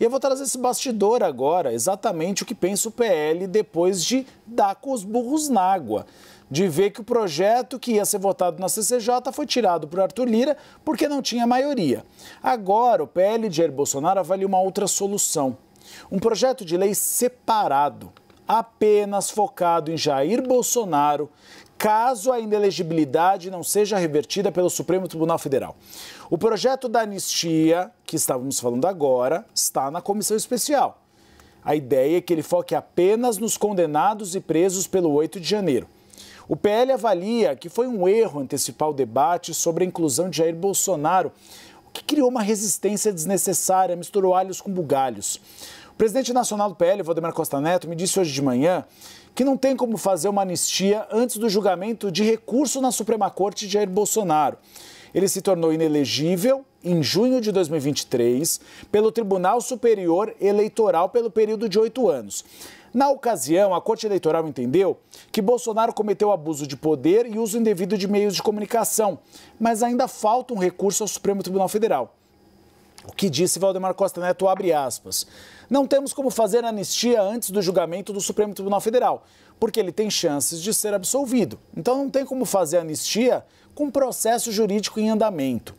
E eu vou trazer esse bastidor agora, exatamente o que pensa o PL depois de dar com os burros na água. De ver que o projeto que ia ser votado na CCJ foi tirado por Arthur Lira porque não tinha maioria. Agora, o PL de Jair Bolsonaro avalia uma outra solução. Um projeto de lei separado, apenas focado em Jair Bolsonaro, caso a inelegibilidade não seja revertida pelo Supremo Tribunal Federal. O projeto da anistia, que estávamos falando agora, está na comissão especial. A ideia é que ele foque apenas nos condenados e presos pelo 8 de janeiro. O PL avalia que foi um erro antecipar o debate sobre a inclusão de Jair Bolsonaro, o que criou uma resistência desnecessária, misturou alhos com bugalhos presidente nacional do PL, Valdemar Costa Neto, me disse hoje de manhã que não tem como fazer uma anistia antes do julgamento de recurso na Suprema Corte de Jair Bolsonaro. Ele se tornou inelegível em junho de 2023 pelo Tribunal Superior Eleitoral pelo período de oito anos. Na ocasião, a Corte Eleitoral entendeu que Bolsonaro cometeu abuso de poder e uso indevido de meios de comunicação, mas ainda falta um recurso ao Supremo Tribunal Federal. O que disse Valdemar Costa Neto, abre aspas. Não temos como fazer anistia antes do julgamento do Supremo Tribunal Federal, porque ele tem chances de ser absolvido. Então não tem como fazer anistia com processo jurídico em andamento.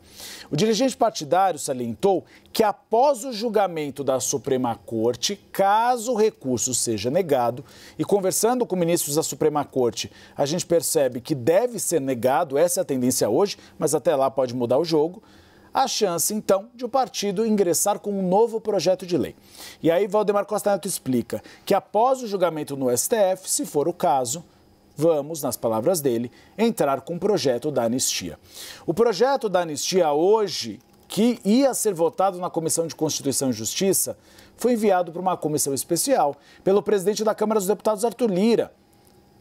O dirigente partidário salientou que após o julgamento da Suprema Corte, caso o recurso seja negado, e conversando com ministros da Suprema Corte, a gente percebe que deve ser negado, essa é a tendência hoje, mas até lá pode mudar o jogo a chance, então, de o partido ingressar com um novo projeto de lei. E aí, Valdemar Costa Neto explica que, após o julgamento no STF, se for o caso, vamos, nas palavras dele, entrar com o um projeto da anistia. O projeto da anistia hoje, que ia ser votado na Comissão de Constituição e Justiça, foi enviado para uma comissão especial pelo presidente da Câmara dos Deputados, Arthur Lira.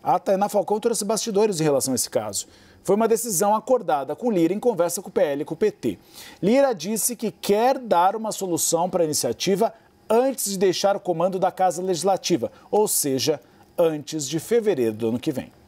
A Tainá Falcão trouxe bastidores em relação a esse caso. Foi uma decisão acordada com Lira em conversa com o PL e com o PT. Lira disse que quer dar uma solução para a iniciativa antes de deixar o comando da Casa Legislativa, ou seja, antes de fevereiro do ano que vem.